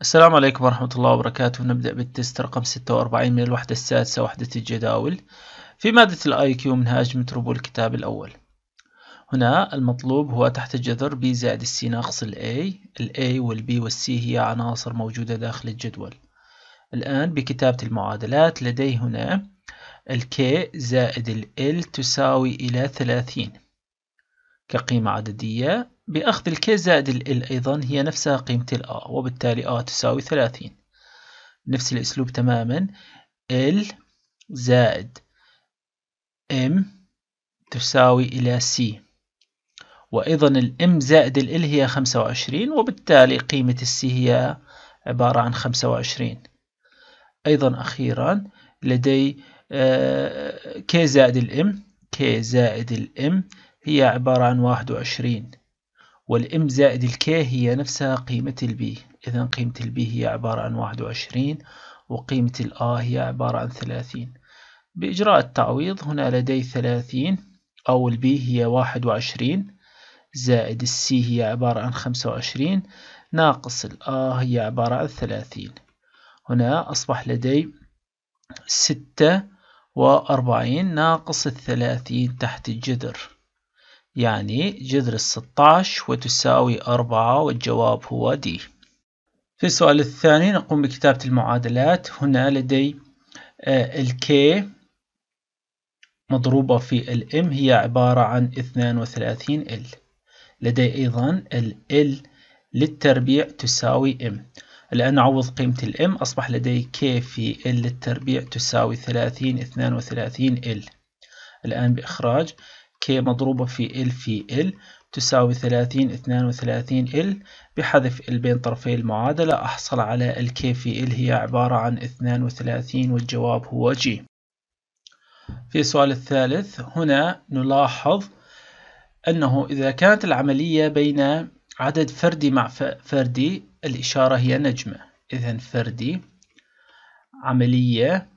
السلام عليكم ورحمة الله وبركاته نبدأ بالتست رقم 46 من الوحدة السادسة وحدة الجداول في مادة الاي كيو منهاج متروبو الكتاب الأول هنا المطلوب هو تحت جذر بي زائد السي ناقص الاي الاي والبي والسي هي عناصر موجودة داخل الجدول الآن بكتابة المعادلات لدي هنا ال زائد ال تساوي إلى 30 كقيمة عددية بأخذ ال زائد ال أيضا هي نفسها قيمة ال A وبالتالي A تساوي 30 نفس الأسلوب تماما ال زائد M تساوي إلى C وأيضا ال M زائد ال L هي 25 وبالتالي قيمة ال C هي عبارة عن 25 أيضا أخيرا لدي كي آه، زائد ال M كي زائد ال M هي عبارة عن 21 والام زائد الكي هي نفسها قيمة البي إذا قيمة البي هي عبارة عن واحد وعشرين وقيمة الآ هي عبارة عن ثلاثين بإجراء التعويض هنا لدي ثلاثين أو البي هي واحد وعشرين زائد السي هي عبارة عن خمسة وعشرين ناقص الآ هي عبارة عن ثلاثين هنا أصبح لدي ستة وأربعين ناقص الثلاثين تحت الجذر يعني جذر 16 وتساوي 4 والجواب هو D في السؤال الثاني نقوم بكتابة المعادلات هنا لدي آه، ال K مضروبة في ال M هي عبارة عن 32 L لدي أيضا ال L للتربيع تساوي M الآن نعوض قيمة ال M أصبح لدي K في L للتربيع تساوي 30 32 L الآن بإخراج K مضروبة في L في L تساوي 30 32 L بحذف L بين طرفي المعادلة أحصل على ال K في L هي عبارة عن 32 والجواب هو G في السؤال الثالث هنا نلاحظ أنه إذا كانت العملية بين عدد فردي مع فردي الإشارة هي نجمة إذا فردي عملية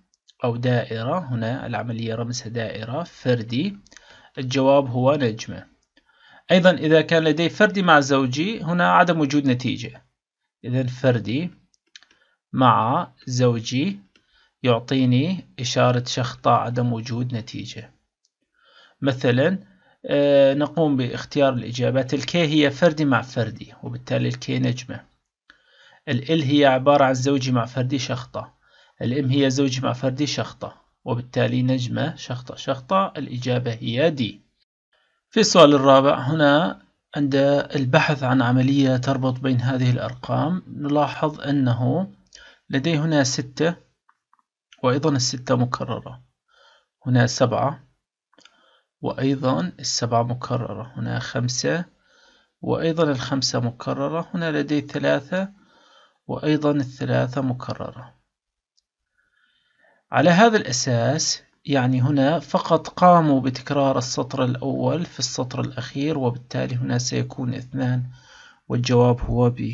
أو دائرة هنا العملية رمزها دائرة فردي الجواب هو نجمة أيضا إذا كان لدي فردي مع زوجي هنا عدم وجود نتيجة إذا فردي مع زوجي يعطيني إشارة شخطة عدم وجود نتيجة مثلا آه، نقوم باختيار الإجابات الكي هي فردي مع فردي وبالتالي الكي نجمة الإل هي عبارة عن زوجي مع فردي شخطة الإم هي زوجي مع فردي شخطة وبالتالي نجمة شخطة شخطة الإجابة هي دي في السؤال الرابع هنا عند البحث عن عملية تربط بين هذه الأرقام نلاحظ أنه لدي هنا ستة وأيضا الستة مكررة هنا سبعة وأيضا السبعة مكررة هنا خمسة وأيضا الخمسة مكررة هنا لدي ثلاثة وأيضا الثلاثة مكررة على هذا الأساس يعني هنا فقط قاموا بتكرار السطر الأول في السطر الأخير وبالتالي هنا سيكون اثنان والجواب هو ب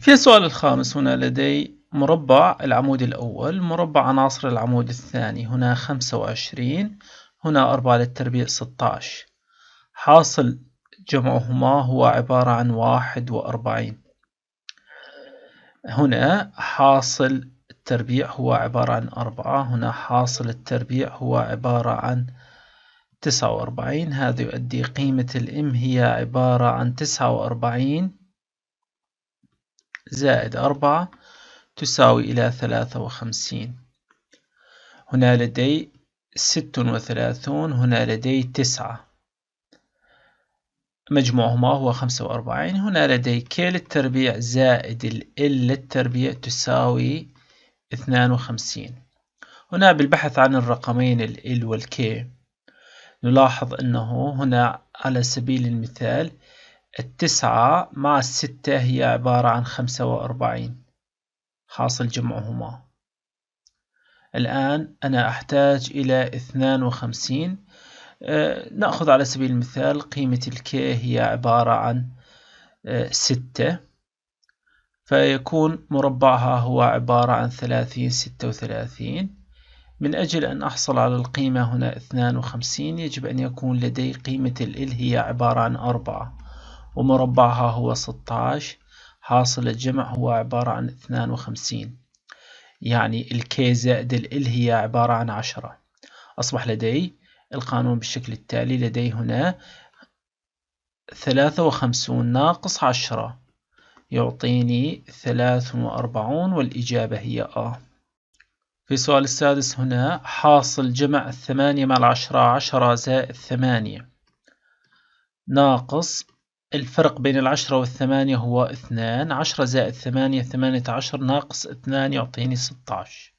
في السؤال الخامس هنا لدي مربع العمود الأول مربع عناصر العمود الثاني هنا خمسة وعشرين هنا أربعة للتربيع ستاش حاصل جمعهما هو عبارة عن واحد وأربعين هنا حاصل التربيع هو عبارة عن أربعة هنا حاصل التربيع هو عبارة عن تسعة وأربعين هذا يؤدي قيمة الإم هي عبارة عن تسعة وأربعين زائد أربعة تساوي إلى ثلاثة وخمسين هنا لدي ست وثلاثون هنا لدي تسعة مجموعهما هو خمسة وأربعين هنا لدي ك للتربيع زائد ال للتربيع تساوي 52 هنا بالبحث عن الرقمين ال والK نلاحظ أنه هنا على سبيل المثال التسعة مع الستة هي عبارة عن خمسة وأربعين حاصل جمعهما الآن أنا أحتاج إلى اثنان وخمسين آه، نأخذ على سبيل المثال قيمة الكي هي عبارة عن آه، ستة فيكون مربعها هو عبارة عن ثلاثين ستة وثلاثين من أجل أن أحصل على القيمة هنا اثنان وخمسين يجب أن يكون لدي قيمة ال هي عبارة عن أربعة ومربعها هو ستاش حاصل الجمع هو عبارة عن اثنان وخمسين يعني الكي زائد ال هي عبارة عن عشرة أصبح لدي القانون بالشكل التالي لدي هنا ثلاثة وخمسون ناقص عشرة يعطيني ثلاث وأربعون والإجابة هي آ في السؤال السادس هنا حاصل جمع الثمانية مع العشرة عشرة زائد ثمانية ناقص الفرق بين العشرة والثمانية هو اثنان عشرة زائد ثمانية ثمانية عشر ناقص اثنان يعطيني ستة عشر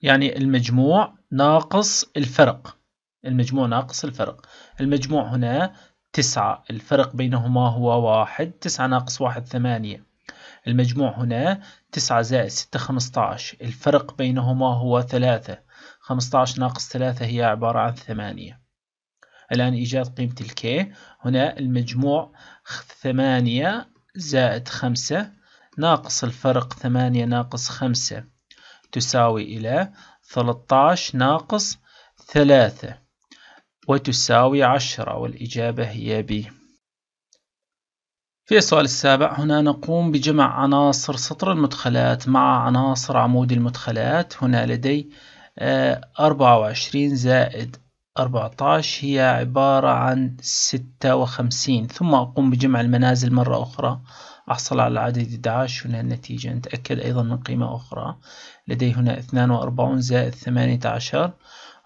يعني المجموع ناقص الفرق المجموع ناقص الفرق المجموع هنا تسعة الفرق بينهما هو واحد تسعة ناقص واحد ثمانية المجموع هنا تسعة زائد ستة خمستاش الفرق بينهما هو ثلاثة خمستاش ناقص ثلاثة هي عبارة عن ثمانية الآن إيجاد قيمة الكي هنا المجموع ثمانية زائد خمسة ناقص الفرق ثمانية ناقص خمسة تساوي إلى عشر ناقص ثلاثة وتساوي عشرة والإجابة هي ب في السؤال السابع هنا نقوم بجمع عناصر سطر المدخلات مع عناصر عمود المدخلات هنا لدي 24 آه، زائد 14 هي عبارة عن 56 ثم أقوم بجمع المنازل مرة أخرى أحصل على عدد 11 هنا النتيجة نتأكد أيضا من قيمة أخرى لدي هنا 42 زائد 18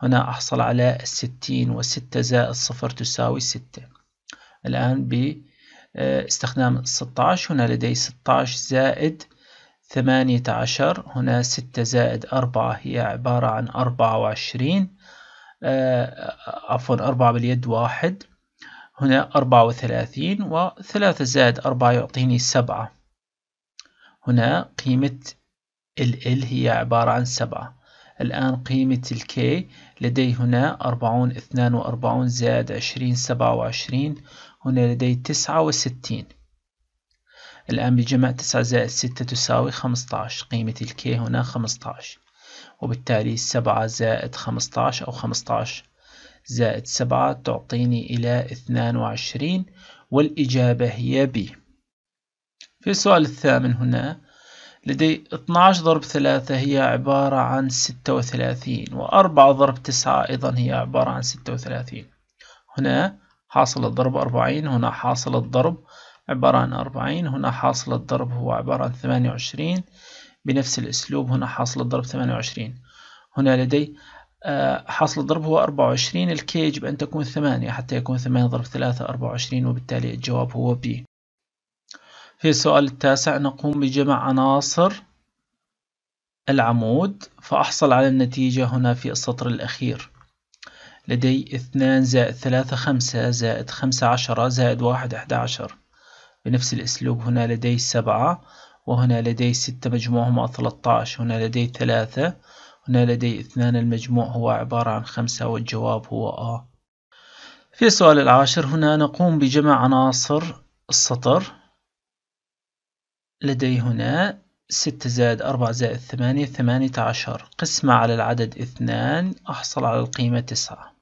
هنا أحصل على الستين وستة زائد صفر تساوي ستة الآن باستخدام آه، الستاش هنا لدي ستاش زائد ثمانية عشر هنا ستة زائد أربعة هي عبارة عن أربعة وعشرين آه، عفوا أربعة باليد واحد هنا أربعة وثلاثين وثلاثة زائد أربعة يعطيني سبعة هنا قيمة ال ال هي عبارة عن سبعة الآن قيمة الكي لدي هنا أربعون اثنان وأربعون زائد عشرين سبعة وعشرين هنا لدي تسعة وستين الآن بجمع تسعة زائد ستة تساوي خمسطعش قيمة الكي هنا خمسطعش وبالتالي سبعة زائد خمسطعش أو خمسطعش زائد سبعة تعطيني إلى اثنان وعشرين والإجابة هي بي في السؤال الثامن هنا لدي 12 ضرب 3 هي عبارة عن 36 و4 ضرب 9 أيضا هي عبارة عن 36 هنا حاصل الضرب 40 هنا حاصل الضرب عبارة عن 40 هنا حاصل الضرب هو عبارة عن 28 بنفس الأسلوب هنا حاصل الضرب 28 هنا لدي آه، حاصل الضرب هو 24 الكي يجب أن تكون 8 حتى يكون 8 ضرب 3 24 وبالتالي الجواب هو بي في السؤال التاسع نقوم بجمع عناصر العمود فأحصل على النتيجة هنا في السطر الأخير لدي اثنان زائد ثلاثة خمسة زائد خمسة عشرة زائد واحد 11 عشر بنفس الأسلوب هنا لدي سبعة وهنا لدي ستة مجموعهما 13 هنا لدي ثلاثة هنا لدي اثنان المجموع هو عبارة عن خمسة والجواب هو A في السؤال العاشر هنا نقوم بجمع عناصر السطر لدي هنا ستة زائد أربعة زائد ثمانية ثمانية عشر قسمة على العدد اثنان أحصل على القيمة تسعة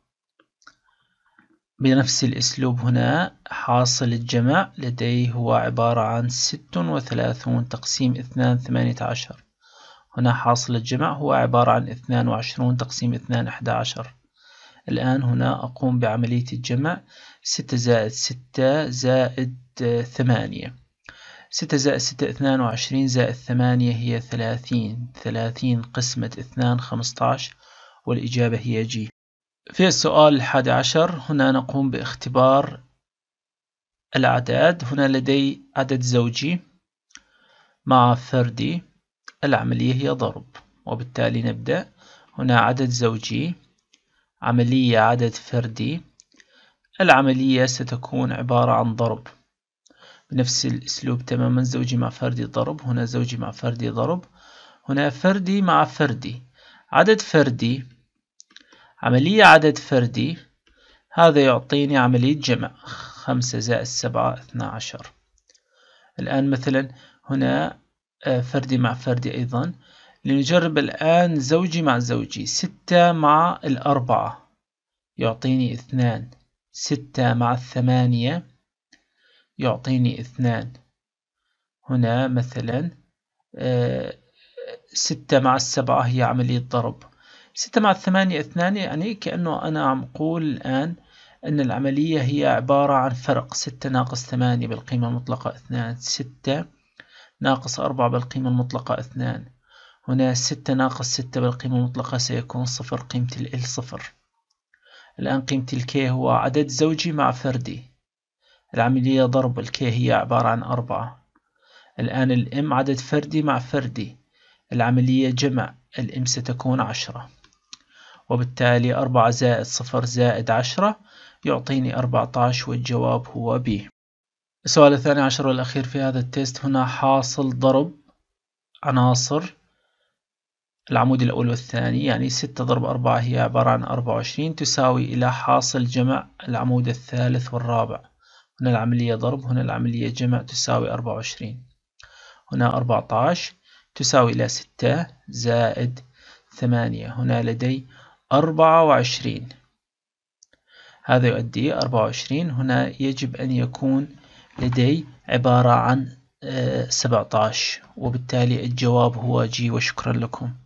بنفس الأسلوب هنا حاصل الجمع لدي هو عبارة عن ست وثلاثون تقسيم اثنان ثمانية عشر هنا حاصل الجمع هو عبارة عن اثنان وعشرون تقسيم اثنان احدى عشر الآن هنا أقوم بعملية الجمع ستة زائد ستة زائد ثمانية ستة زائد ستة اثنان وعشرين زائد ثمانية هي ثلاثين ثلاثين قسمة اثنان خمستاش والإجابة هي جي في السؤال الحادي عشر هنا نقوم باختبار الأعداد هنا لدي عدد زوجي مع فردي العملية هي ضرب وبالتالي نبدأ هنا عدد زوجي عملية عدد فردي العملية ستكون عبارة عن ضرب بنفس الأسلوب تماما زوجي مع فردي ضرب هنا زوجي مع فردي ضرب هنا فردي مع فردي عدد فردي عملية عدد فردي هذا يعطيني عملية جمع خمسة زائد سبعة اثنا عشر الآن مثلا هنا آه، فردي مع فردي أيضا لنجرب الآن زوجي مع زوجي ستة مع الأربعة يعطيني اثنان ستة مع الثمانية يعطيني اثنان هنا مثلا آه، ستة مع السبعة هي عملية ضرب ستة مع الثمانية اثنان يعني كأنه أنا عم قول الآن أن العملية هي عبارة عن فرق ستة ناقص ثمانية بالقيمة المطلقة اثنان ستة ناقص أربعة بالقيمة المطلقة اثنان هنا ستة ناقص ستة بالقيمة المطلقة سيكون صفر قيمة ال صفر الآن قيمة الكي هو عدد زوجي مع فردي العملية ضرب الكي هي عبارة عن أربعة الآن الام عدد فردي مع فردي العملية جمع الام ستكون عشرة وبالتالي أربعة زائد صفر زائد عشرة يعطيني أربعة عشر والجواب هو بي السؤال الثاني عشر والأخير في هذا التيست هنا حاصل ضرب عناصر العمود الأول والثاني يعني ستة ضرب أربعة هي عبارة عن أربعة وعشرين تساوي إلى حاصل جمع العمود الثالث والرابع هنا العملية ضرب هنا العملية جمع تساوي أربعة وعشرين هنا أربعة عشر تساوي إلى ستة زائد ثمانية هنا لدي أربعة وعشرين هذا يؤدي أربعة وعشرين هنا يجب أن يكون لدي عبارة عن آه، سبعة عشر وبالتالي الجواب هو جي وشكرا لكم